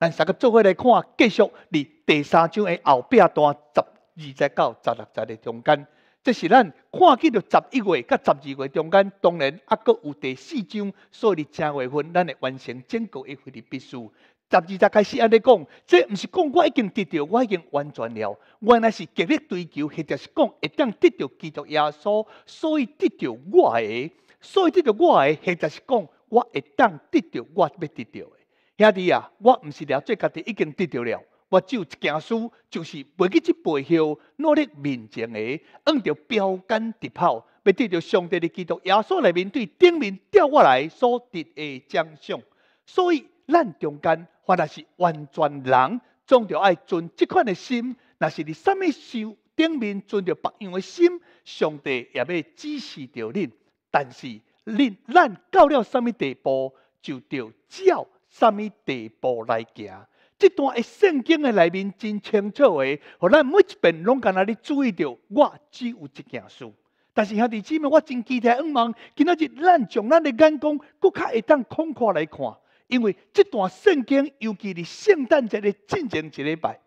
咱三个做伙来看，继续伫第三章的后壁段十二节到十六节的中间。这是咱看去到十一月甲十二月中间，当然还佫有第四章，所以正月份咱会完成整个一月的必修。十二节开始安尼讲，这毋是讲我已经得到，我已经完全了。原来是极力追求，或者是讲一当得到基督耶稣，所以得到我的，所以得到我的，或者是讲我一当得到我要得到的。兄弟啊，我毋是了，解家己已经得着了。我只有一件事，就是袂去即背后努力面前的，按着标杆直跑，要得着上帝的基督耶稣内面对顶面调我来所得的奖赏。所以，咱中间凡是完全人，总着爱存即款的心。若是你甚物想顶面存着别样的心，上帝也要指示着恁。但是恁咱到了甚物地步，就着照。什么地步来行？这段诶圣经的内面真清楚的，互咱每一遍拢敢若咧注意到。我只有一件事，但是兄弟姊妹，我真期待盼望今仔日咱从咱的眼光，骨较会当空阔来看，因为这段圣经，尤其伫圣诞节的进前一礼拜，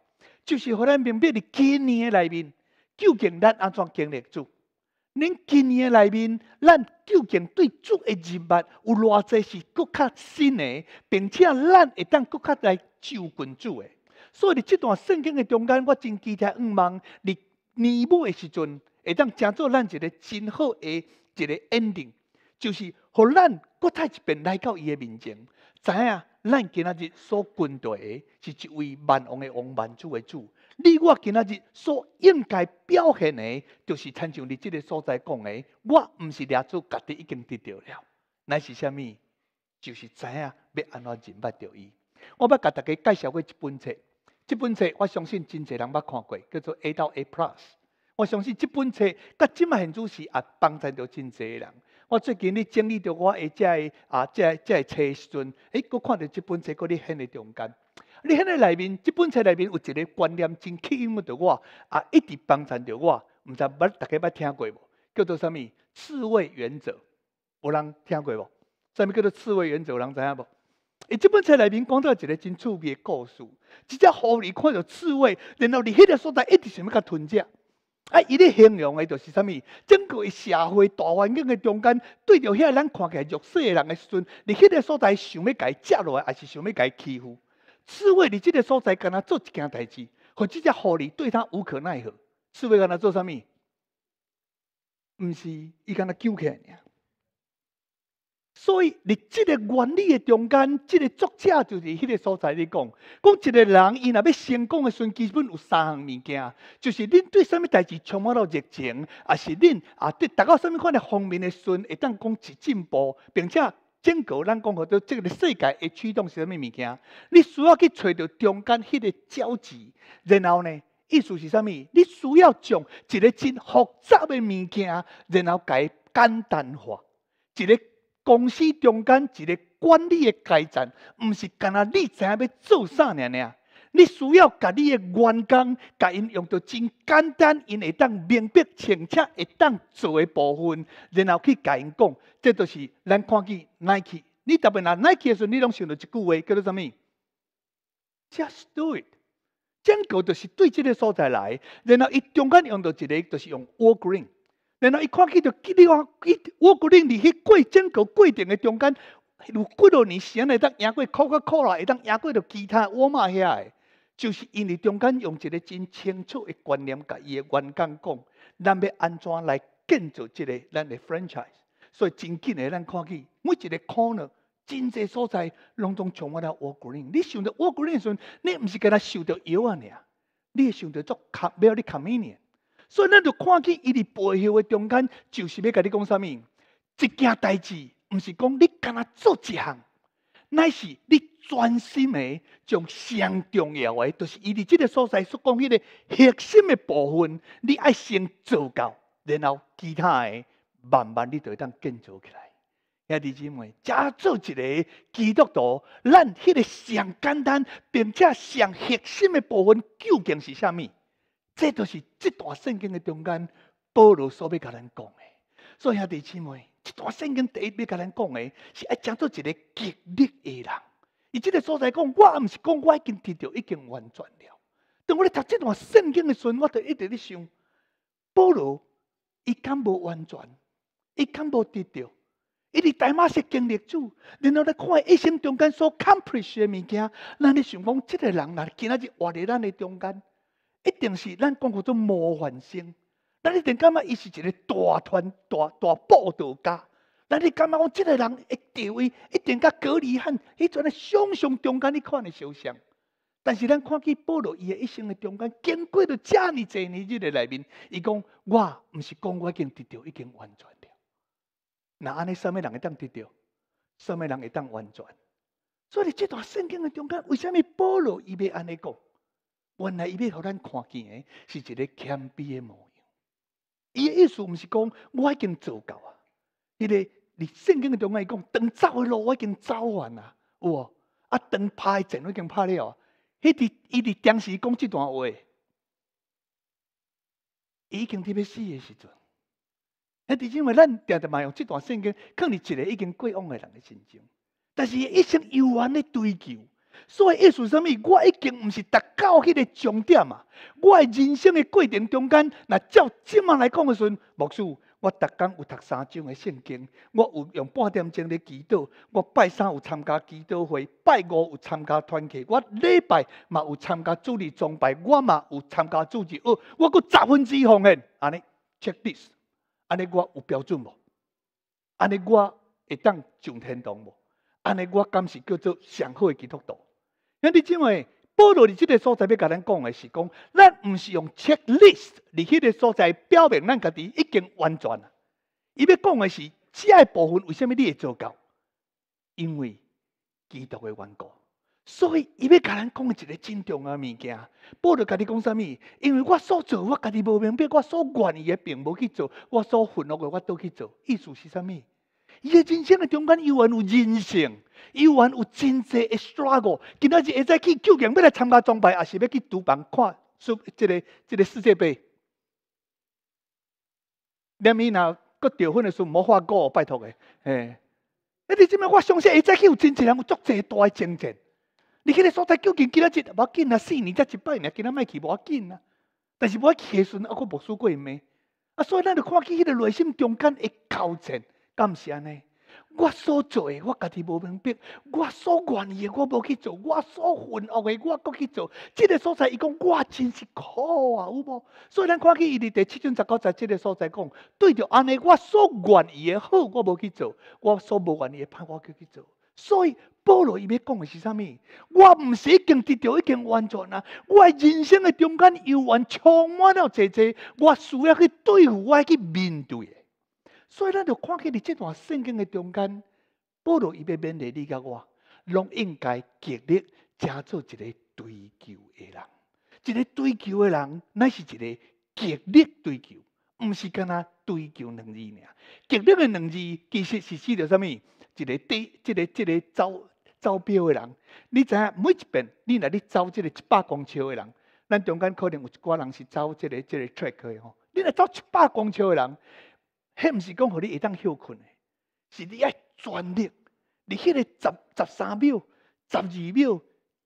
就是互咱明白伫今年的内面，究竟咱安怎经历住。恁今年内面，咱究竟对主的认目有偌济是搁较新的，并且咱会当搁较来受眷主的。所以，伫即段圣经的中间，我真期待五望伫年末的时阵，会当成做咱一个真好的一个 ending，就是，互咱搁再一遍来到伊的面前，知影咱今仔日所跟随的是一位万王的王，万主的主。你我今仔日所应该表现的，就是参照你这个所在讲的，我毋是立住家己已经得到了，乃是虾物？就是知影要安怎认捌着伊。我捌甲大家介绍过一本册，这本册我相信真侪人捌看过，叫做 A 到 A Plus。我相信这本册，甲即卖现主事也帮助到真侪人。我最近咧整理着我下即个啊即即个时阵，诶，我看到这本册搁咧很的中间。你喺个内面，这本册内面有一个观念真吸引到我，啊，一直帮衬着我。毋知捌大家捌听过无？叫做什物刺猬原则。有人听过无？什物叫做刺猬原则？有人知影无？伊这本册内面讲到一个真趣味的故事。一只狐狸看到刺猬，然后伫迄个所在一直想要甲吞食。啊，伊咧形容诶，就是啥物？整个社会大环境诶中间，对着遐咱看起来弱势诶人诶时阵，伫迄个所在想要家食落，来，还是想要家欺负？刺猬，你这个所在跟他做一件代志，或这只狐狸对他无可奈何。刺猬跟他做啥物？唔是，伊跟他救起尔。所以，你这个原理的中间，这个作者就是迄个所在咧讲。讲一个人，伊若要成功嘅时，阵，基本有三项物件，就是恁对啥物代志充满到热情，啊是恁啊对达到啥物款的方面的时，阵，会当讲一进步，并且。整个咱讲叫做这个世界会驱动是什么物件？你需要去找到中间迄个交集。然后呢，意思是啥物？你需要将一个真复杂的物件，然后改简单化。一个公司中间一个管理的阶层，毋是干阿你知要做啥尔尔。你需要甲你诶员工，甲因用到真简单，因会当明白、清确、会当做诶部分，然后去甲因讲，这著是咱看见 Nike。你特别拿 Nike 时阵，你拢想到一句话，叫做什么？Just do it。整个就是对这个所在来，然后伊中间用到一个，就是用 a l green。然后伊看见就吉力旺一 a l green，伫迄几坚个贵点诶中间，有几多年先会当赢过烤 o 烤 a 会当赢过著其他沃尔玛遐诶。就是因为中间用一个真清楚的观念，甲伊的员工讲，咱要安怎来建造一个咱的 franchise，所以真紧诶，咱看见每一个 corner，真济所在拢总充满了沃果人。你想到沃人林时，你毋是甲他受着药啊？你啊，你会想到做较不要你 i 米呢？所以咱就看见伊伫背后的中间，就是要甲你讲虾米？一件代志毋是讲你佮他做一项，乃是你。专心的将上重要诶，就是伊伫即个所在所讲迄个核心的部分，你爱先做到，然后其他诶慢慢你就会当建造起来。兄弟姊妹，加做一个基督徒，咱迄个上简单并且上核心诶部分究竟是虾物？这就是这段圣经诶中间保罗所要甲咱讲诶。所以兄弟姊妹，这段圣经第一要甲咱讲诶，是要讲做一个极力诶人。伊即个所在讲，我阿毋是讲我已经得到，已经完全了。当我咧读即段圣经的时阵，我就一直咧想，保罗伊敢无完全，伊敢无得到，伊伫大马士经历足，然后咧看伊一生中间所 c o m p r i s h 的物件，咱咧想讲，即个人若今仔日活伫咱的中间，一定是咱讲叫种模范生。咱一定感觉伊是一个大团大大布道家。那你感觉讲这个人会掉位，一定甲隔离汉，迄阵咧想象中间你看的受像。但是咱看见保罗伊的一生的中间，经过到遮尔侪年日个内面，伊讲我毋是讲我已经得到，已经完全了。那安尼啥物人会当得到？啥物人会当完全？所以这段圣经的中间，为什么保罗伊要安尼讲？原来伊要互咱看见的是一个谦卑的模样。伊的意思毋是讲我已经做到啊，迄个。你圣经中间讲，长走的路我已经走完啦，有无？啊，长拍的前我已经拍了。迄伫伊伫当时讲即段话，已经特别死的时阵。迄伫因为咱定定嘛用即段圣经，劝伫一个已经过往的人的心中。但是一生有缘的追求，所以意思什物？我已经毋是达到迄个终点嘛。我人生的过程中间，若照即马来讲的时阵，牧师。我逐工有读三章的圣经，我有用半点钟的祈祷，我拜三有参加祈祷会，拜五有参加团契，我礼拜嘛有参加助理崇拜，我嘛有参加主日学，我佫十分之奉献，安尼 check this，安尼我有标准无？安尼我会当上天堂无？安尼我敢是叫做上好的基督徒？那你怎会？保罗伫即个所在要甲咱讲的是讲，咱毋是用 checklist 伫迄个所在表明咱家己已经完全啦。伊要讲的是，只爱部分为什物你会做到？因为基督的缘故。所以伊要甲咱讲一个真重要物件。保罗家己讲啥物？因为我所做，我家己无明白；我所愿意的，并无去做；我所愤怒的，我都去做。意思是啥物？伊的人生的中间有安有人性。伊有真侪 struggle，今仔日下早起究竟要来参加装备，还是要去赌房看？即即个即个世界杯，连伊若搁掉分的时阵，无法过，拜托个。哎，你即摆我相信下早起有真侪人有足济大前争。你迄个所在究竟今仔日无紧啊，四年才一摆呢，今仔卖去无要紧啊。但是我去的时阵，佫无输过伊咩。啊，所以咱就看起迄个内心中间的构成，敢是安尼？我所做诶，我家己无明白；我所愿意诶，我无去做；我所混恶诶，我搁去做。这个所在，伊讲我真是苦啊，有无？所以咱看起伊伫第七章十九节即个所在讲，对着安尼，我所愿意诶好，我无去做；我所无愿意诶歹，我搁去做。所以保罗伊要讲诶是啥物？我毋是已经得到已经完全啊！我诶人生诶中间犹原充满了侪侪，我需要去对付，我去面对。所以咱就看见伫这段圣经的中间，不罗伊要勉励你甲我，拢应该极力成做一个追求的人。一个追求的人，乃是一个极力追求，毋是干那追求两字尔。极力的两字，其实是指着啥物？一个对，一个，一个招招标的人。你知影，每一遍，你若咧招这个一百公尺的人，咱中间可能有一寡人是招这个这个 track 的吼。你若招一百公尺的人，迄毋是讲，互你会当休困诶，是你爱全力。你迄个十十三秒、十二秒、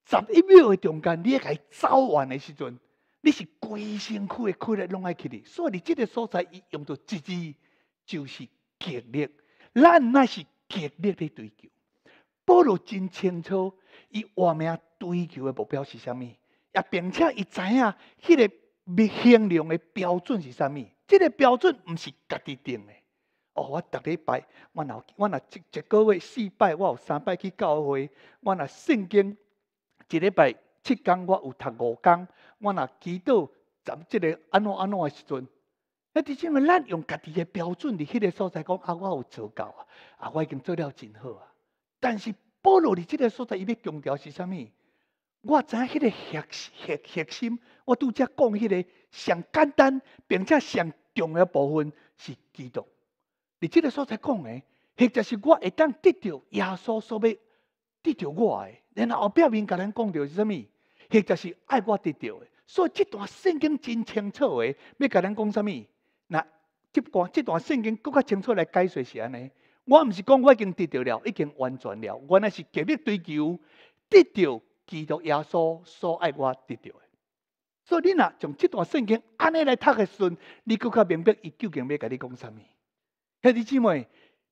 十一秒诶中间，你要甲伊走完诶时阵，你是规身躯诶气力拢爱起嚟。所以，你即个所在，伊用到一字，就是极力。咱乃是极力去追求，保罗真清楚，伊活命追求诶目标是虾米，也并且伊知影迄个。要衡量的标准是啥物？这个标准毋是家己定的。哦，我逐礼拜，我若我若一一个月四拜，我有三拜去教会；我若圣经一礼拜七天，我有读五天；我若祈祷在即个安怎安怎的时阵，那为什么咱用家己的标准伫迄个所在讲啊？我有做到啊！啊，我已经做了真好啊！但是保罗伫即个所在伊要强调是啥物？我知影迄个核核核心，我拄则讲迄个上简单并且上重要部分是基督。你即个所在讲诶，或者是我会当得到耶稣所要得到我诶。然后后壁面甲咱讲到是啥物，或者是爱我得到诶？所以即段圣经真清楚诶，要甲咱讲啥物？那即段即段圣经更较清楚来解释是安尼。我毋是讲我已经得到了，已经完全了。原来是极力追求得到。基督耶稣所爱我得到的，所以你若从这段圣经安尼来读的时，你更加明白伊究竟要甲你讲啥物。兄弟姊妹，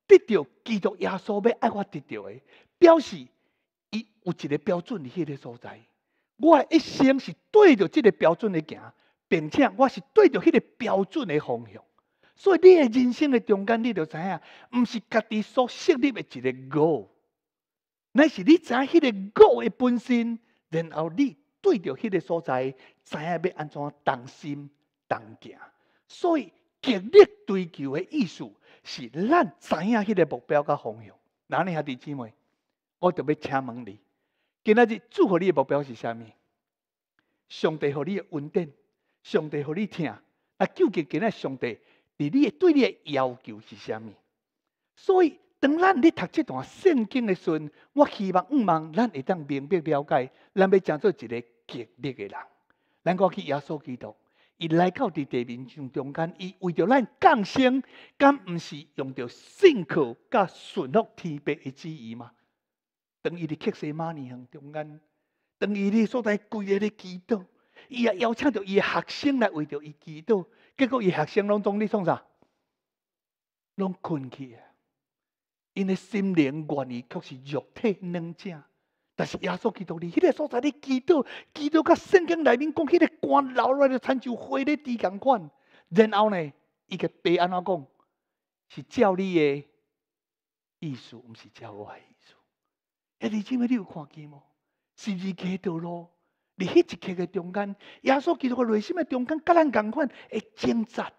得着基督耶稣要爱我得到的，表示伊有一个标准的迄个所在。我一生是对着即个标准的行，并且我是对着迄个标准的方向。所以你的人生的中间，你就知影，毋是家己所设立的一个 goal。那是你知影迄个 g 诶的本身，然后你对着迄个所在，知影要安怎动心、动行。所以，极力追求的意思，是咱知影迄个目标甲方向。那恁兄弟姊妹，我特别请问你，今仔日祝福你的目标是啥物？上帝互你的稳定，上帝互你疼。听，啊，究竟今仔日上帝伫你对你的要求是啥物？所以。当咱咧读这段圣经的时阵，我希望五万咱会当明白了解，咱要成做一个极烈的人。咱怪去耶稣基督，伊来到伫地面上中间，伊为着咱降生，敢毋是用着信靠甲顺服天父的旨意嘛？当伊伫克西马尼巷中间，当伊伫所在规日咧祈祷，伊也邀请着伊学生来为着伊祈祷，结果伊学生拢总咧创啥？拢困去。因诶心灵愿意，却是肉体两正。但是耶稣基督，你迄个所在，你祈祷、祈祷，甲圣经内面讲，迄个官落来了，他就花咧滴共款。然后呢，伊个平安怎讲？是照你诶意思，毋是照我诶意思。迄你即面你有看见无？是是基督咯？你迄一刻嘅中间，耶稣基督诶内心嘅中间，甲咱共款会挣扎。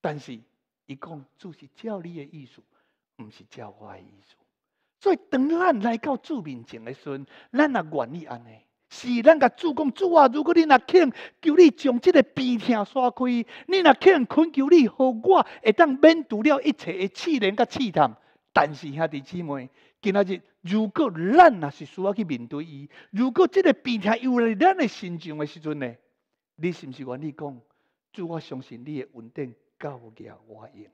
但是，伊讲就是照你嘅意思。毋是照我诶意思，所以，当咱来到主面前诶时阵，咱也愿意安尼。是，咱甲主讲主啊，如果你若肯，求你将即个病痛散开；你若肯恳求你互我会当免除了一切诶试炼甲试探。但是，兄弟姊妹，今仔日，如果咱若是需要去面对伊，如果即个病痛又来咱诶心上诶时阵呢，你是不是愿意讲，主，我相信你诶稳定够够我用。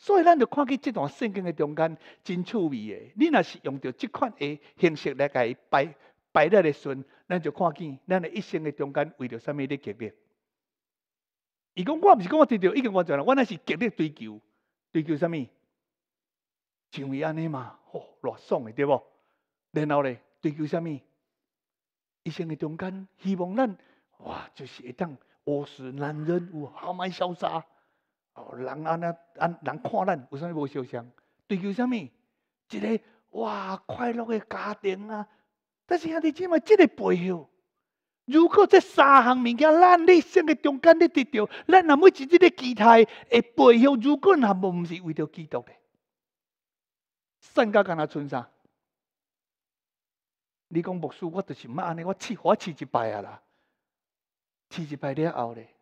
所以，咱就看见这段圣经的中间真趣味的。你若是用到即款的形式来甲伊摆摆你的顺，咱就看见咱的一生的中间为着什物咧革命？伊讲我毋是讲我得到已经完全了，我那是极力追求，追求什物？像为安尼嘛，哦，偌爽的对无？然后咧，追求什物？一生的中间，希望咱哇，就是会当我是男人，有豪迈潇洒。人安尼人看咱，有甚物无受伤？追求甚物？一个哇快乐的家庭啊！但是兄弟姐妹，即个背后，如果这三项物件，咱理性诶中间咧得到，咱若每一日咧期待嘅背后，如果若无毋是为着基督诶，剩到干那剩啥？你讲牧师，我就是毋爱安尼，我饲我饲一摆啊啦，饲一摆了后咧。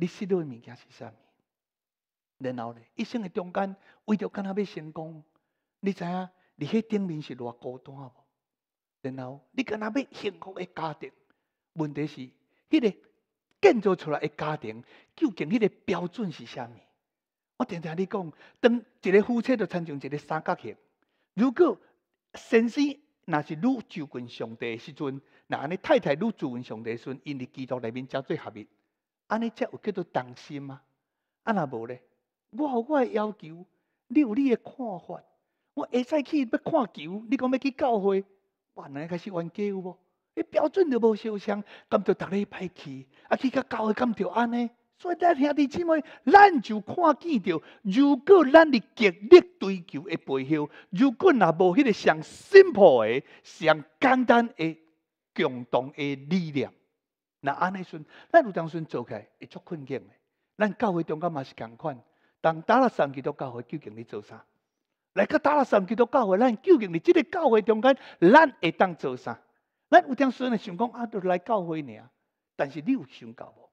你失落的物件是啥物？然后呢，一生的中间，为着干那要成功？你知影，你迄顶面是偌孤单无？然后，你干那要幸福的家庭？问题是，迄个建造出来的家庭，究竟迄个标准是啥物？我常常你讲，当一个夫妻就参进一个三角形，如果先生若是愈就近上帝的时阵，若安尼太太愈就近上帝的时，因伫基督内面才最合密。安尼才有叫做动心啊！安若无咧？我我诶要求，你有你诶看法。我下再去要看球，你讲要去教会，哇！开始冤家有无？迄标准就无相像，甘着逐日歹去。啊，去甲教会甘着安尼。所以咱兄弟姊妹，咱就看见着，如果咱伫极力追求诶背后，如果若无迄个上 simple 诶、上简单诶、共同诶理念，那安尼算，咱有当算做起来，会足困境。咱教会中间嘛是共款，当打那三基督教会究竟你做啥？来个打那三基督教会，咱究竟你即个教会中间，咱会当做啥？咱有当孙诶想讲，啊，着来教会尔。但是你有想到无？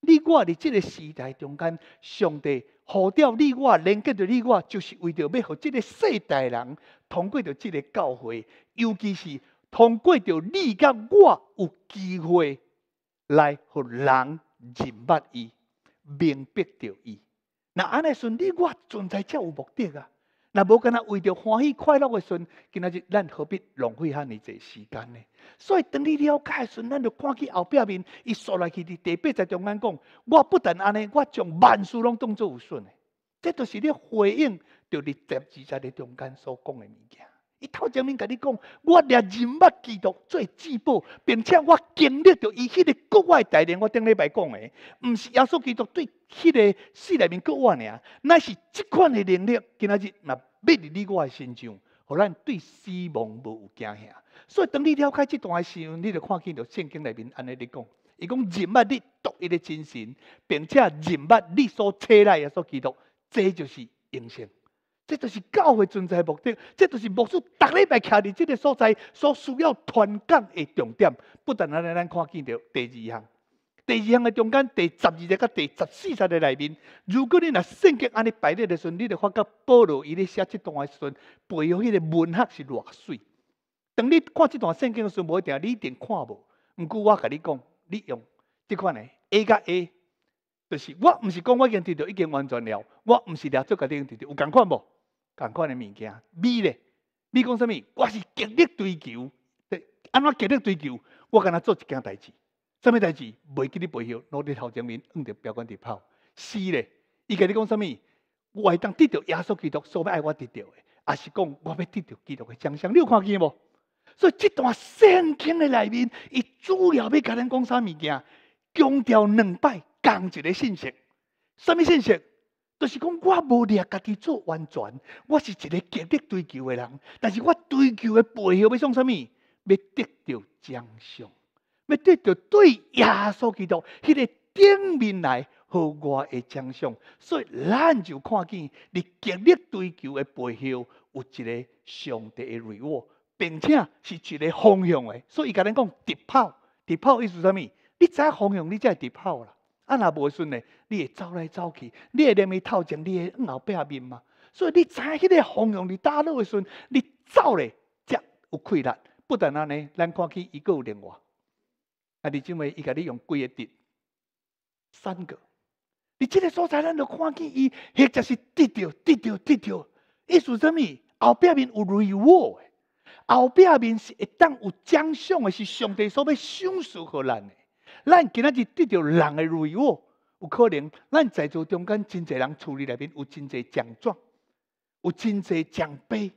你我伫即个时代中间，上帝呼召你我连接着你我，就是为了要互即个世代人通过着即个教会，尤其是通过着你甲我有机会。来，互人认识伊，明白着伊。那安尼顺时阵，我存在才有目的啊。那无敢若为着欢喜快乐的时阵，跟那咱何必浪费遐尼侪时间呢？所以当你了解的时阵，咱就看去后壁面，伊坐来去伫第八十中间讲，我不但安尼，我将万事拢当做有顺的，这都是你回应着第二十节中间所讲的物件。伊头前面甲你讲，我拿人物基督做主保，并且我经历着伊迄个国外代练。我顶礼拜讲的，毋是耶稣基督对迄个世内面国外尔，乃是即款的能力今仔日若灭伫你我的身上，互咱对死亡无有惊吓。所以当你了解即段的时候，你就看见着圣经内面安尼伫讲，伊讲人物你独一的精神，并且人物你所车来耶稣基督，这就是应成。这就是教会存在目的，这就是牧师逐 a 来徛伫即个所在所需要团结的重点。不但咱咱看见着第二项，第二项的中间第十二日甲第十四个个内面，如果你若圣经安尼排列的时阵，你就发觉保罗伊咧写即段的时阵背迄个文学是偌水。当你看即段圣经的时，无一定你一定看无，毋过我甲你讲，你用即款的 A 甲 A，就是我毋是讲我已经伫到已经完全了，我毋是了做已经伫点，有共款无？共款诶物件，美咧？你讲啥物？我是极力追求，安怎极力追求？我跟若做一件代志，啥物代志？未记你背后，努力头前面，按着标杆伫跑。是咧，伊甲你讲啥物？我会当得到耶稣基督所爱我得到诶，也是讲我要得到基督诶奖赏。你有看见无？所以即段圣经诶内面，伊主要要甲咱讲啥物件？强调两摆共一个信息，啥物信息？就是讲，我无掠家己做完全，我是一个极力追求的人。但是我追求的背后要送什么？要得到奖赏，要得到对耶稣基督迄个顶面来和我的奖赏。所以，咱就看见你极力追求的背后有一个上帝的 reward，并且是一个方向的。所以，伊甲咱讲直跑，直跑意思什么？你知方向，你会直跑啦。啊，若无顺嘞，你会走来走去，你会连伊头前，你会往后壁面吗？所以你知影，迄个方向伫打落的时阵，你走咧才有气力。不但安尼，咱看伊一个另外，啊，你因为伊甲你用几个字，三个。你即个所在，咱就看起伊，迄者是滴着滴着滴着，意思什物？后壁面有 reward，后壁面是会当有奖赏的，是上帝所要赏赐互咱的。咱今仔日得到人的荣耀，有可能咱在座中间真侪人处理内面有真侪奖状，有真侪奖杯，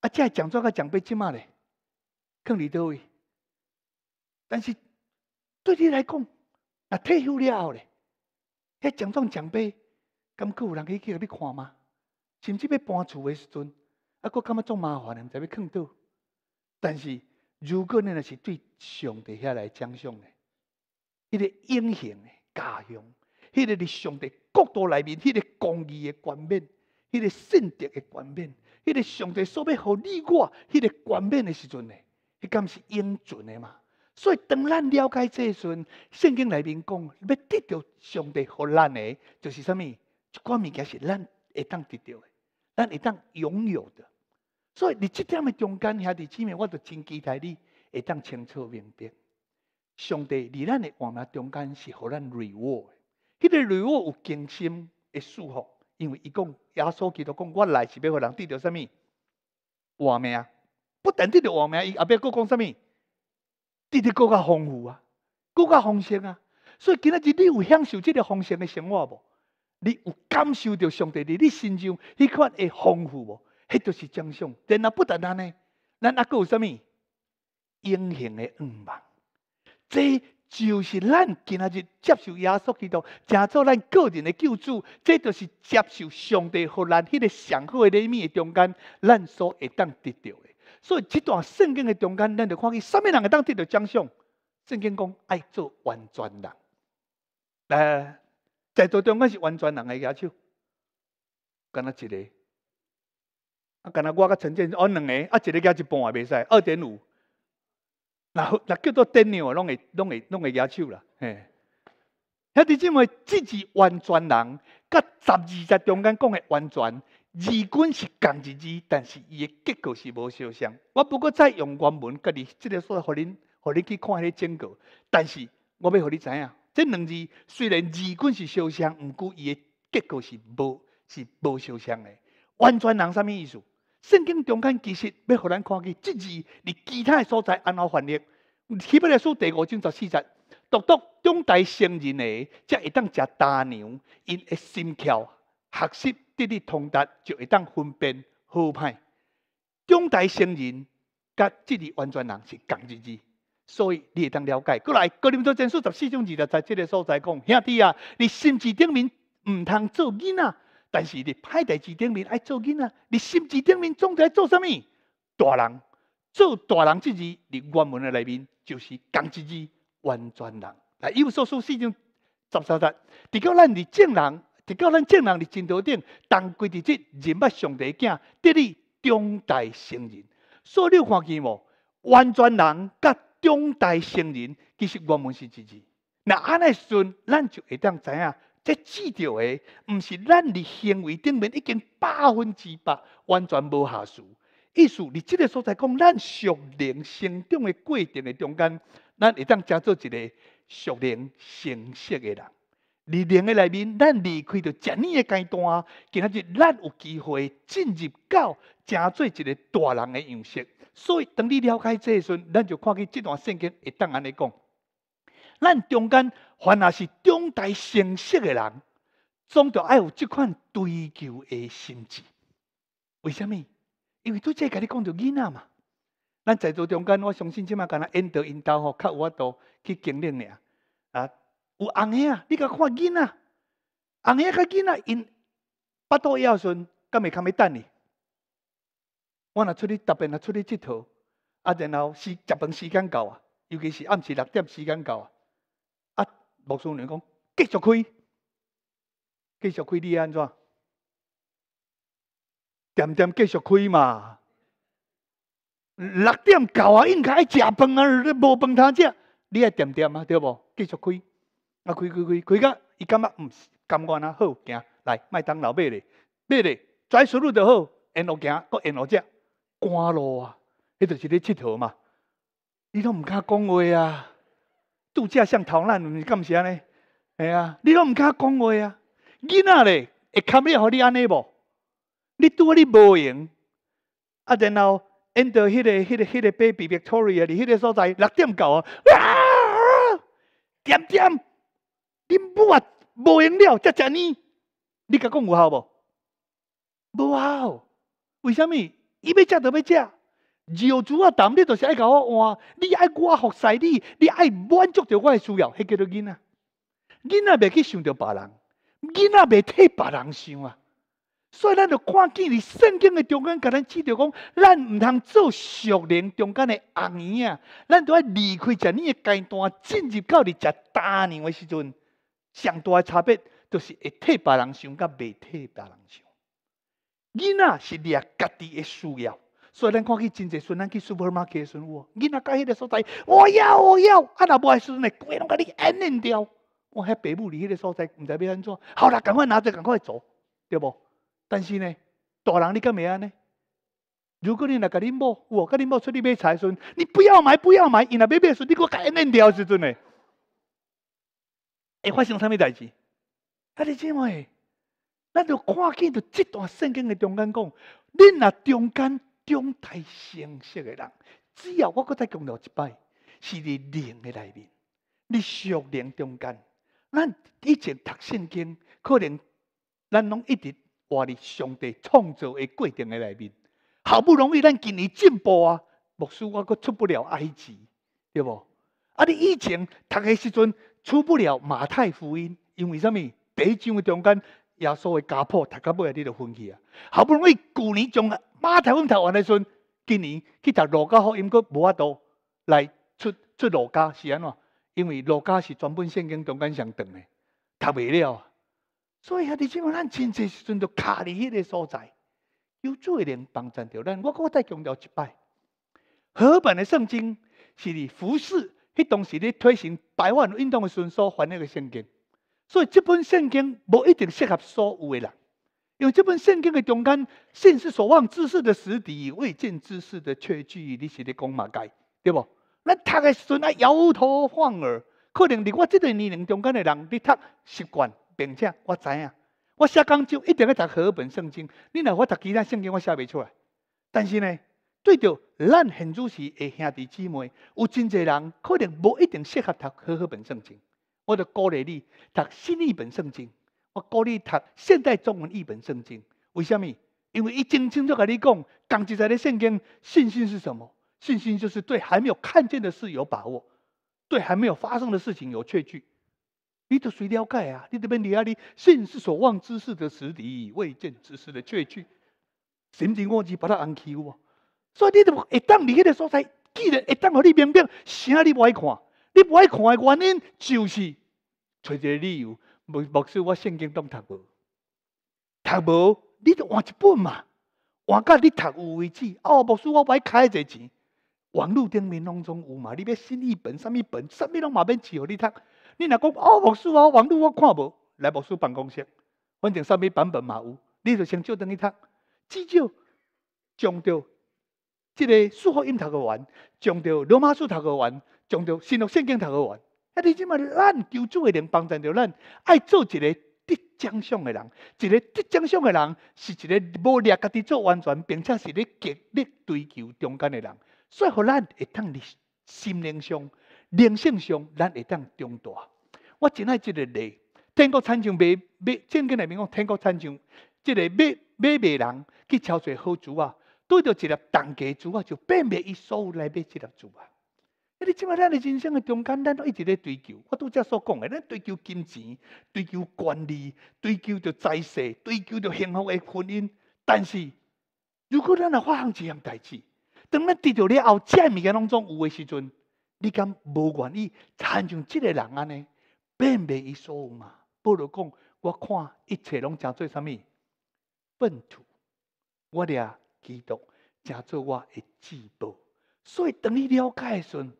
啊，遮奖状甲奖杯即咩咧？放伫倒位。但是对你来讲，啊，退休了后咧，迄奖状奖杯，敢佫有人去去入你看吗？甚至要搬厝的时阵，啊，佫感觉足麻烦，毋知要囥倒。但是如果你若是对上帝遐来奖赏咧？迄个英雄诶家乡，迄个伫上帝国度内面，迄个公义诶冠冕，迄个圣德诶冠冕，迄个上帝所要互你我，迄个冠冕诶时阵呢，迄敢是永存诶嘛。所以当咱了解这阵圣经内面讲，要得到上帝互咱诶，就是啥物？即款物件是咱会当得到诶，咱会当拥有的。所以你即点诶中间兄弟姊妹，我都真期待你会当清楚明白。上帝伫咱的画面中间是互咱 reward 迄个 reward 有更深的祝福，因为伊讲耶稣基督讲我来是要互人得到什物画面啊，不但得到画面，伊后壁佫讲什物得到更较丰富啊，更较丰盛啊。所以今仔日你有享受即个丰盛的生活无？你有感受到上帝伫你心中迄款的丰富无？迄就是真相。然后不但安尼，咱还佫有啥物？英雄的愿望。这就是咱今仔日接受耶稣基督，成做咱个人的救主。这就是接受上帝荷咱迄个上好的礼物的中间，咱所会当得到的。所以这段圣经的中间，咱就看去，啥物人会当得到奖赏。圣经讲爱做完全人，来在座中间是完全人的亚手，敢若一个？啊，敢若我甲陈建安两个，啊，一个加一半也袂使，二点五。那那叫做顶娘，拢会拢会拢会野手啦。嘿，他伫因为即字完全人，甲十二只中间讲的完全。二军是共一字，但是伊的结果是无相。我不过再用原文，甲你即个说，互恁互你去看迄个结果。但是我要互你知影，即两字虽然二军是相像，毋过伊的结果是无是无相像的。完全人啥物意思？圣经中间其实要互咱看去，即字伫其他诶所在安怎翻译？起码来说，第五章十四节，独独中大圣人诶，则会当食大牛，因诶心窍学习，得力通达，就会当分辨好歹。中大圣人甲即字完全人是共一字，所以你会当了解。过来，哥你做正书》十四章二十在即个所在讲兄弟啊，你心智顶面毋通做囡仔。但是你歹代志顶面爱做囡仔，你心智顶面总在做啥物？大人做大人，这字，我们嘞内面就是“公”字，完全人。来，又说说四种十三德。直到咱伫正人；直到咱正人伫前头顶当规滴责人拜上帝囝，得你中大圣人。所以你看见无？完全人甲中大圣人，其实我们是一字。那安尼时阵，咱就会当知影。这指着的，毋是咱伫行为顶面已经百分之百完全无下疵。意思，你即个所在讲，咱熟龄成长的过程的中间，咱会当加做一个熟龄成熟的人。二零的内面，咱离开着遮年的阶段，今仔日咱有机会进入到加做一个大人诶样式。所以，当你了解这个时阵，咱就看见这段圣经一当安尼讲，咱中间。凡阿是中代成色的人，总着爱有即款追求诶心智。为虾米？因为拄则甲你讲着囡仔嘛。咱在座中间，我相信即卖敢若因导因兜吼，较有法度去经历尔。啊，有红兄，啊！你甲看囡仔，红兄甲囡仔因肚枵时顺，敢会敢要等你。我若出去特别若出去佚佗，啊，然后是食饭时间到啊，尤其是暗时六点时间到啊。木村人讲，继续开，继续开，你安怎？点点继续开嘛。六点到啊，应该爱食饭啊，你无饭通食，你爱点点啊，对无？继续开，啊开开开开个，伊感觉毋是感官啊好，行来麦当劳买咧，买咧，跩收入就好，沿路行，搁沿路食，赶路啊，迄就是咧佚佗嘛。伊都毋敢讲话啊。度假像逃难，干么事啊？呢？哎呀，你拢唔敢讲话啊！囡仔咧，会看你互你安尼无？你拄啊，你无闲啊？然后，印度迄个、迄个、迄个 Baby Victoria，伫迄个所在六点到啊！点点，你母啊，无闲了，才食呢？你甲讲有效无？无效。为什么？伊要食就要食。肉煮啊谈你就是爱甲我换。你爱我服侍你，你爱满足着我的需要，迄叫做囡仔。囡仔袂去想着别人，囡仔袂替别人想啊。所以咱著看见伫圣经的中间，甲咱指着讲，咱毋通做属灵中间的红啊，咱着爱离开食你的阶段，进入到你食大娘的时阵，上大的差别就是会替别人想，甲袂替别人想。囡仔是掠家己的需要。所以咱看去真济孙，咱去 supermarket 孙喎，囡仔到迄个所在，我要我要，阿那买孙嘞，个个拢甲你安尼 n 掉，我吓爸母离迄个所在，毋知要安怎，好啦，赶快拿着，赶快走，对无？但是呢，大人你干咩安尼？如果你若甲恁某，有无？甲恁某出去买菜孙，你不要买不要买，伊若买买孙，你给我 n in 掉之阵呢？会发生啥物代志？阿你知么？咱要看见着即段圣经的中间讲，恁若中间。中太成熟的人，只要我佮再强调一摆，是伫灵的内面，伫属灵中间，咱以前读圣经，可能咱拢一直活伫上帝创造的过程的内面。好不容易咱今年进步啊，莫师我佮出不了埃及，对无？啊，你以前读的时阵出不了马太福音，因为啥第一章的中间。耶稣谓家破，读到尾啊，你里分去啊！好不容易旧年将马太福音读完的时阵，今年去读路加福音，佮无法度来出出路加，是安怎？因为路加是专本圣经中间上长的，读未了。所以啊，你知无？咱真济时阵就卡伫迄个所在，有做的人帮助着。我我再强调一摆，和本的圣经是伫服事，迄当时伫推行百万运动的时阵所翻的个圣经。所以這本聖經不一定適合所有的人，因為這本聖經的中間，信是所望之事的實底，未見之事的確据，你是你講什解，對不？你讀的雖然摇頭晃耳，可能我这段年齡中間的人你读習慣，並且我知影，我寫講就一定要读赫本聖經。你若我读其他聖經，我寫不出來。但是呢，對着咱現時的兄弟姊妹，有真多人可能不一定適合讀赫本聖經。我就鼓励你读新译本圣经，我鼓励你读现代中文译本圣经。为什么？因为一经清楚跟你讲，刚记载的圣经，信心是什么？信心就是对还没有看见的事有把握，对还没有发生的事情有确据。你得谁了解啊？你得边你啊？你信是所望之事的实底，未见之事的确据。神经忘记把它安起喔。所以你得会当离开的所在，记得会当和你明白，啥你不爱看。你不爱看的原因就是找一个理由。无牧师，我圣经都读无，读无你就换一本嘛。换甲你读有为止。哦，牧师，我爱开侪钱。网络顶面拢总有嘛？你要新一本、什物本、什物拢免变互你读。你若讲哦，牧师哦，网络我看无。来牧师办公室，反正什物版本嘛有，你就先借等你读。至少将着即个数学音读个完，将着罗马书读个完，上着深入圣经读好完，啊！你即嘛，咱救主诶，能帮助着咱，爱做一个得奖赏诶人，一个得奖赏诶人是一个无掠家己做完全，并且是咧极力追求中间诶人，所以，互咱会通灵心灵上、灵性上，咱会通长大。我真爱即个例，天国参像买买圣经内面讲天国参像即个买买卖人，去超侪好主啊，拄着一粒同价主啊，就变卖所有来买即粒主啊。你即仔咱咱人生个中间，咱都一直在追求。我拄则所讲个，咱追求金钱，追求权利，追求着财势，追求着幸福个婚姻。但是，如果咱若发生这样代志，当咱得到了后，正物件当中有嘅时阵，你敢无愿意参上即个人安尼，变未伊所有嘛？不如讲，我看一切，拢正做啥物？粪土，我俩基督，正做我个至宝。所以，当你了解时阵。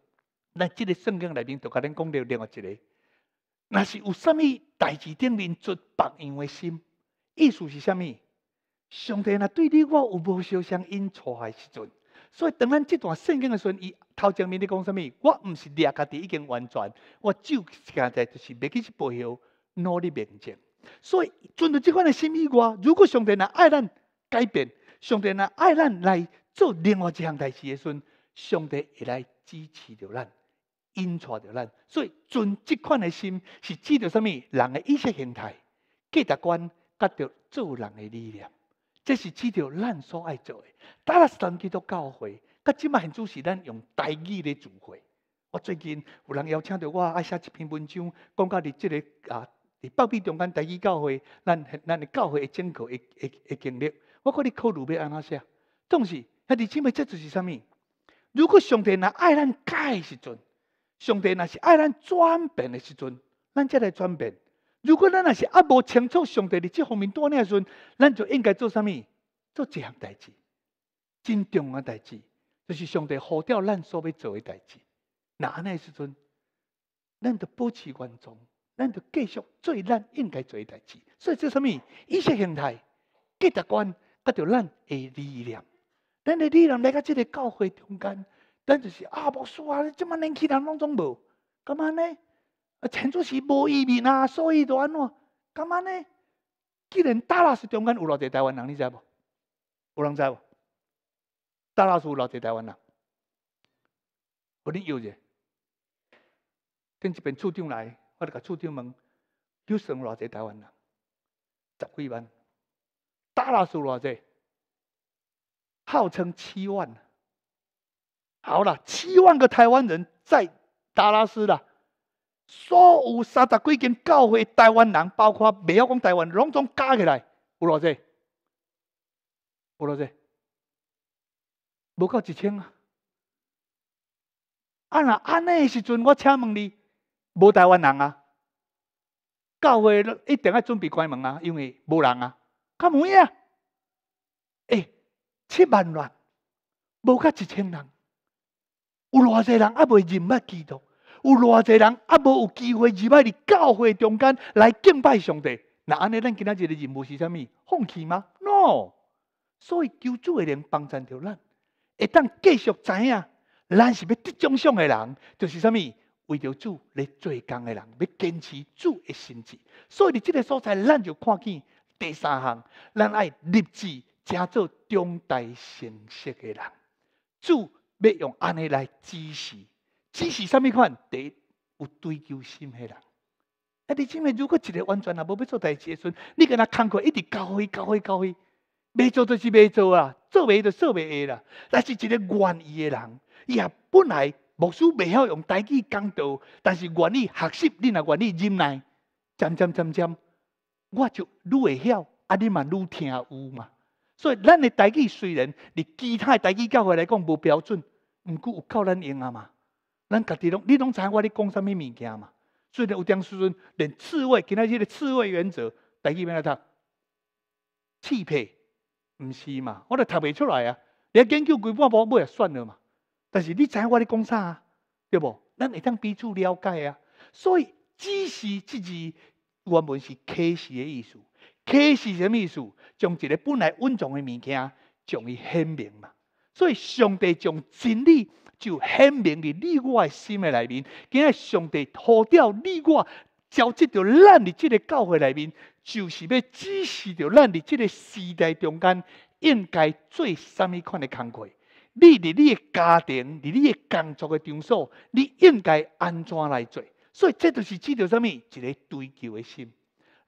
咱即个圣经内面，就甲咱讲到另外一个，若是有甚物代志顶面做白羊诶心，意思是啥物？上帝若对你我有无相像因错的时阵，所以当咱即段圣经时阵，伊头前面咧讲啥物？我毋是掠家己已经完全，我就现在就是未去去背后努力面前。所以存着即款的心意，外，如果上帝若爱咱改变，上帝若爱咱来做另外一项代志的时，阵，上帝会来支持着咱。因带着咱，所以存这款的心，是指着什物人的意识形态、价值观，甲着做人的理念，即是指着咱所爱做嘅。咱神基督教会，甲即卖现主席，咱用台语咧聚会。我最近有人邀请着我，爱写一篇文章，讲到伫即个啊，伫北鼻中间台语教会，咱咱的教会的经过，的的嘅经历。我讲你考虑要安怎写？同时，遐伫即卖即就是什么？如果上帝爱咱解时阵。上帝那是爱咱转变的时阵，咱才来转变。如果咱那是还无清楚上帝伫这方面多年时，咱就应该做啥物？做一项代志，真重啊！代志就是上帝呼召咱所要做的代志。哪奈时阵，咱就保持原状，咱就继续做咱应该做代志。所以叫啥物？意识形态价值观，甲着咱的力量。咱的力量来到这个教会中间。等就是啊，无事啊，你这么年轻人拢总无，干嘛呢？啊，陈主席无意面啊，所以就安怎？干嘛呢？既然大老师中间有偌济台湾人，你知无？有人知无？大师有偌济台湾人，不你有者？等一边处长来，我著甲处长问，有剩偌济台湾人？十几万？大陆有偌济？号称七万。好了，七万个台湾人在达拉斯啦，所有三十几间教会台湾人，包括不要讲台湾，拢总加起来有偌济？有偌济？无够一千啊！啊，若安尼时阵，我请问你，无台湾人啊？教会一定爱准备关门啊，因为无人啊。较门啊！诶，七万偌，无够一千人。有偌济人还未入捌基督，有偌济人还无有机会入来伫教会中间来敬拜上帝。那安尼，咱今仔日的任务是啥物？放弃吗？No。所以，救主的人帮助着咱，会当继续知影。咱是要得奖赏的人，就是啥物？为着主来做工的人，要坚持主的心志。所以，伫即个所在，咱就看见第三项，咱要立志成做中大诚实的人。主。要用安尼来支持，支持什物款？第一有追求心的人。啊，你真诶，如果一个完全也无要做代志诶时阵，你个那功课一直教伊教伊教伊，要做就是要做啊，做未着做未下啦。但是一个愿意诶人，伊啊本来无数未晓用代志讲道，但是愿意学习，你若愿意忍耐，渐渐渐渐，我就愈会晓，啊你嘛愈听有嘛。所以咱诶代志虽然，离其他嘅代志教会来讲无标准。毋过有够咱用啊嘛，咱家己拢你拢知影我咧讲啥物物件嘛？虽然有当时阵连刺猬，今仔日的刺猬原则，第要安来读，刺配，毋是嘛？我来读袂出来啊！你研究几半波，尾也算了嘛。但是你知影我咧讲啥，啊？对无咱会当彼此了解啊。所以只是即字，原本是启示的意思。启示什么意思？将一个本来稳重的物件，将伊显明嘛。所以，上帝将真理就显明伫你我心诶内面。今日，上帝脱掉你我交织着咱伫即个教会内面，就是要指示着咱伫即个时代中间应该做甚物款诶工作。你伫你诶家庭、伫你诶工作诶场所，你应该安怎来做？所以，这就是指着甚物一个追求诶心。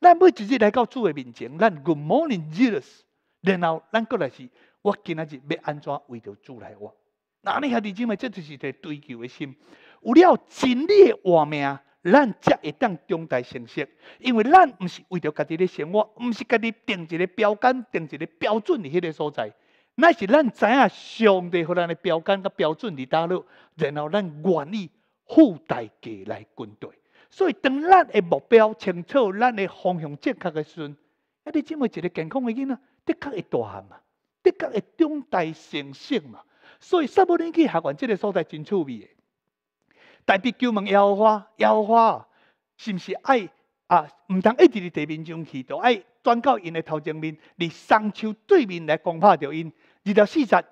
咱每一日来到主诶面前，咱 Good morning Jesus。然后，咱过来是。我今仔日要安怎为着主来活？哪你兄弟姊妹，这就是个追求的心。有了真理活命，咱才会当重大成熟。因为咱毋是为着家己诶生活，毋是家己定一个标杆、定一个标准个迄个所在。那是咱知影上帝互咱诶标杆、甲标准伫倒落，然后咱愿意付代价来军队。所以当咱诶目标清楚、咱诶方向正确诶时阵，啊，你姊妹一个健康诶囡仔，的确会大汉嘛。的确，会中大成圣嘛，所以三国年去学院即个所在真趣味的。代笔叫问妖花，妖花是毋是爱啊，毋通一直伫地面上去，就爱转到因的头前面，伫双树对面来攻拍着因。二十四节，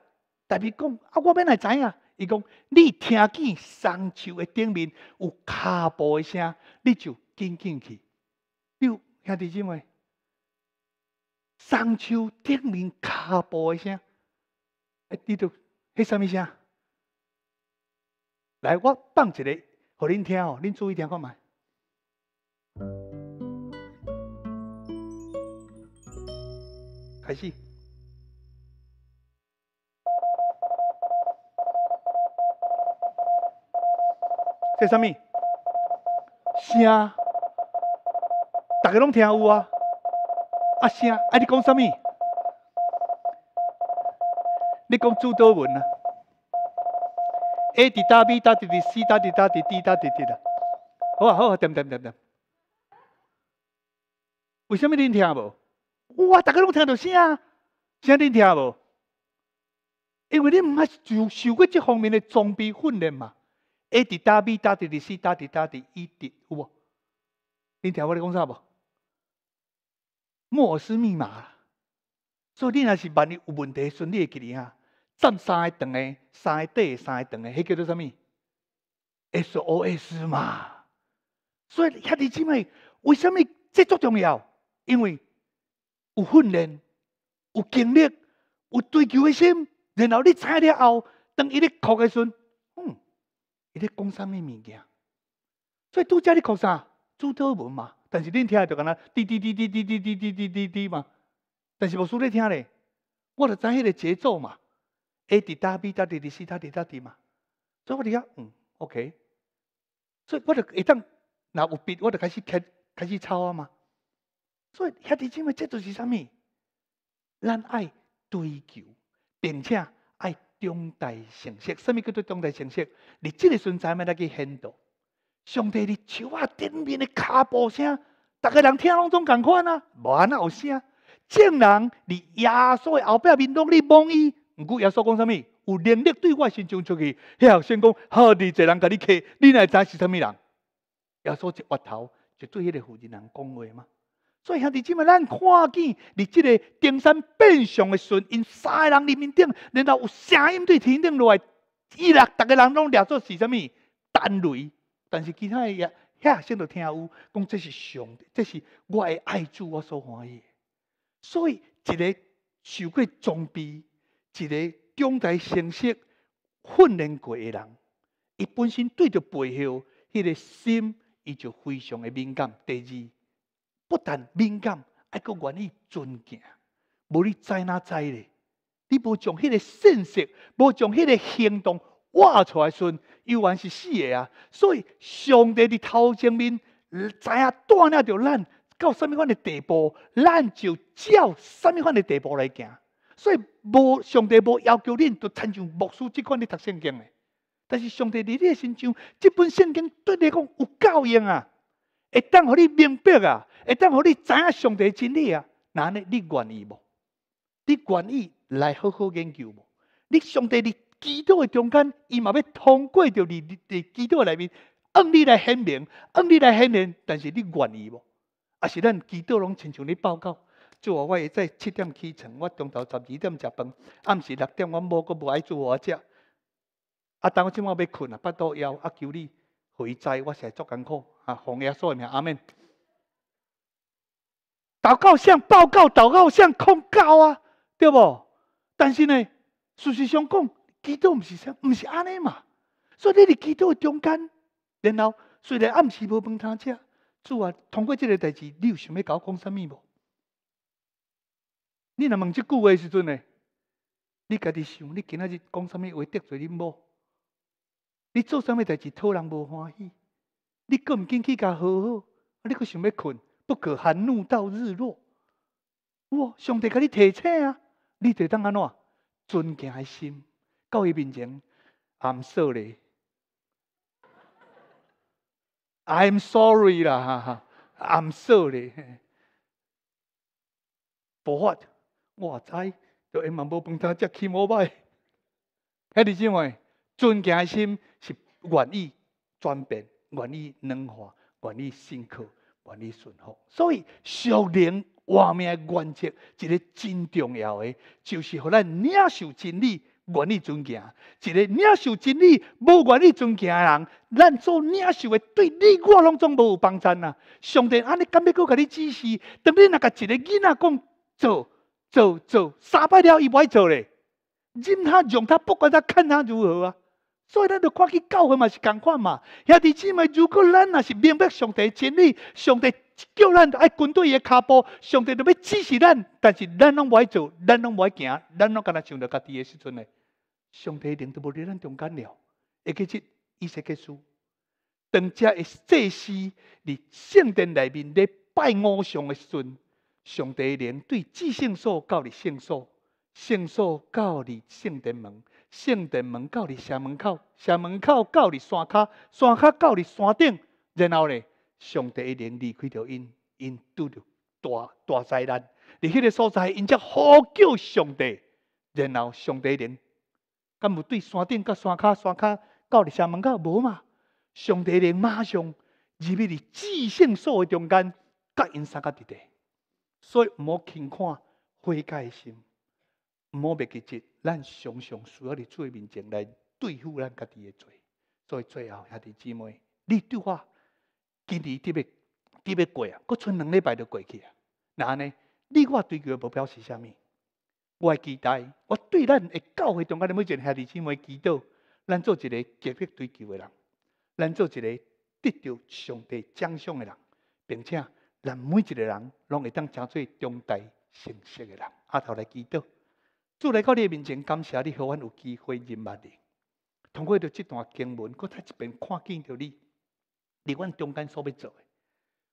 代笔讲啊，我本来知影。伊讲你听见双树的顶面有脚步的声，你就紧紧去。了，兄弟姊妹，双手顶面脚步一声，哎，你着，嘿什么声？来，我放一个，给恁听哦，恁注意听看卖。开始。这什么？声？大家拢听有啊？阿声！啊，你讲啥物？你讲朱德文啊？A D B D D C D D D D D 啦。好啊，好啊，点点点点。为什么恁听无？哇，大家拢听到声声恁听无？因为恁毋捌受受过即方面的装备训练嘛？A D B D D C D D D E D 有无？恁听我咧讲啥无？摩斯密码，所以你若是万一有问题顺会记你啊，三个长的，三个短的，三个长的，迄叫做啥物 s o s 嘛。所以遐弟姊妹，为什么这足重要？因为有训练，有经历，有追求的心，然后你猜了后，当伊咧哭的时，阵，嗯，伊咧讲啥物物件？所以拄则你哭啥？朱德文嘛。但是恁听下著干呐，滴滴滴滴滴滴滴滴滴滴嘛。但是无输咧听咧，我就知迄个节奏嘛，A 滴答 B 答 D 滴 C D 答 D 嘛。所以我咧，嗯，OK。所以我就一当若有笔我就开始开开始抄啊嘛。所以遐滴即个节奏是啥物？咱爱追求，并且爱重大成式。啥物叫做重大成式？你即个存在咪来去 handle。上帝伫树啊顶面诶脚步声，逐个人听拢总共款啊，无安那有声。证人伫耶稣诶后壁面拢咧望伊，毋过耶稣讲啥物？有能力对我伸张出去，迄后先讲好，伫一个人甲你客，你来知是啥物人？耶稣一歪头就对迄个责人讲话嘛。所以兄弟，姊妹，咱看见伫即个登山变相时阵，因三个人伫面顶，然后有声音对天顶落来，伊人逐个人拢掠做是啥物？单雷。但是其他的遐先都听有，讲这是上，这是我爱主我所欢喜。所以一个受过装备、一个中大信息训练过的人，伊本身对着背后迄个心，伊就非常的敏感。第二，不但敏感，还佫愿意尊敬。无你知哪知呢？你无将迄个信息，无将迄个行动。挖出来时，孙有还是死的啊，所以上帝伫头前面知影带领着咱到什么款的地步，咱就照什么款的地步来行。所以无上帝无要求恁就参上牧师即款嚟读圣经的。但是上帝伫你的身上，这本圣经对你讲有教养啊，会当互你明白啊，会当互你知影上帝的真理啊。那尼你愿意无？你愿意来好好研究无？你上帝的基督诶中间，伊嘛要通过着你，伫基督内面，按你来显明，按你来显明。但是你愿意无？啊，是咱基督拢亲像咧报告，做话我会在七点起床，我中昼十二点食饭，暗时六点我某个无爱做我食。啊，等我即满要困啊，腹肚枵，啊！求你伊知，我实在足艰苦啊！奉耶稣嘅名，阿门。祷告像报告，祷告像控告啊，对无？但是呢，事实上讲。基督毋是生毋是安尼嘛，所以你伫基督诶中间，然后虽然暗时无饭通食，主啊，通过即个代志，你有想要我讲啥物无？你若问即句话时阵呢，你家己想，你今仔日讲啥物话得罪恁某？你做啥物代志讨人无欢喜？你咁毋紧去甲好好，你佫想要困，不可含怒到日落。哇！上帝甲你提醒啊，你得当安怎？尊敬爱心。到伊面前，I'm sorry，I'm sorry 啦，哈哈，I'm sorry，无法，我知，就因嘛无帮他接起无卖。迄你怎未？尊敬心是愿意转变，愿意软化，愿意信靠，愿意顺服。所以修炼话面原则一个真重要的，就是互咱领受真理。愿意尊敬一个领袖真理，无愿意尊敬的人，咱做领袖的对你我拢总无有帮助啊！上帝，安尼敢要佫甲你指示？当你若甲一个囡仔讲做做做，三摆了伊爱做咧，任他让他，不管他看他如何啊。所以咱就看去教会嘛是共款嘛。兄弟姊妹，如果咱若是明白上帝真理，上帝。叫咱爱军队也骹步，上帝都要支持咱，但是咱拢无爱做，咱拢无爱行，咱拢敢若想到家己嘅时阵呢，上帝定都无伫咱中间了。下个节，伊式结束，当遮嘅祭司伫圣殿内面咧拜偶像诶时阵，上帝灵对至圣所告你圣所，圣所告你圣殿门，圣殿门告你城门口，城门口告你山骹，山骹告你山顶，然后咧。上帝灵离开着因，因拄着大大灾难，伫迄个所在，因则呼叫上帝。然后上帝灵，敢无对山顶、甲山骹、山骹到二城门口无嘛？上帝灵马上入去伫至性所的中间，甲因三个伫地，所以毋好轻看悔改心，毋好未记即咱常常需要伫做面前来对付咱家己的罪。所以最后，兄弟姊妹，你对我。今年特别特别过啊！佫剩两礼拜就过去啊！然后呢，你我追求的目标是啥物？我期待，我对咱会教会中间的每一兄弟兄姊妹祈祷，咱做一个极力追求的人，咱做一个得到上帝奖赏的人，并且咱每一个人拢会当成为中代成实的人。阿头来祈祷，主来到你面前，感谢你互阮有机会认识你，通过着这段经文，佫再一遍看见到你。伫阮中间所要做诶，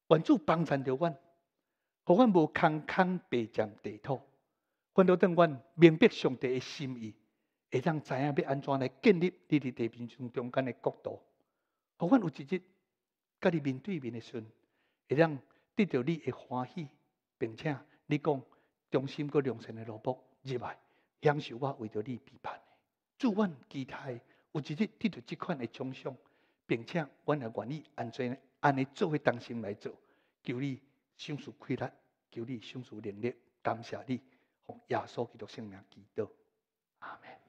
愿主帮助着阮，互阮无空空白占地土，反倒等阮明白上帝诶心意，会当知影要安怎来建立你伫地平线中间诶国度，互阮有一日甲你面对面诶时，会当得到你诶欢喜，并且你讲忠心过良心诶，萝卜热爱享受我为着你陪伴诶，祝阮期待有一日得到这款诶奖赏。并且，我也愿意按这按你做会担心来做，求你享受快乐，求你享受能力，感谢你，奉耶稣基督圣名祈祷，阿门。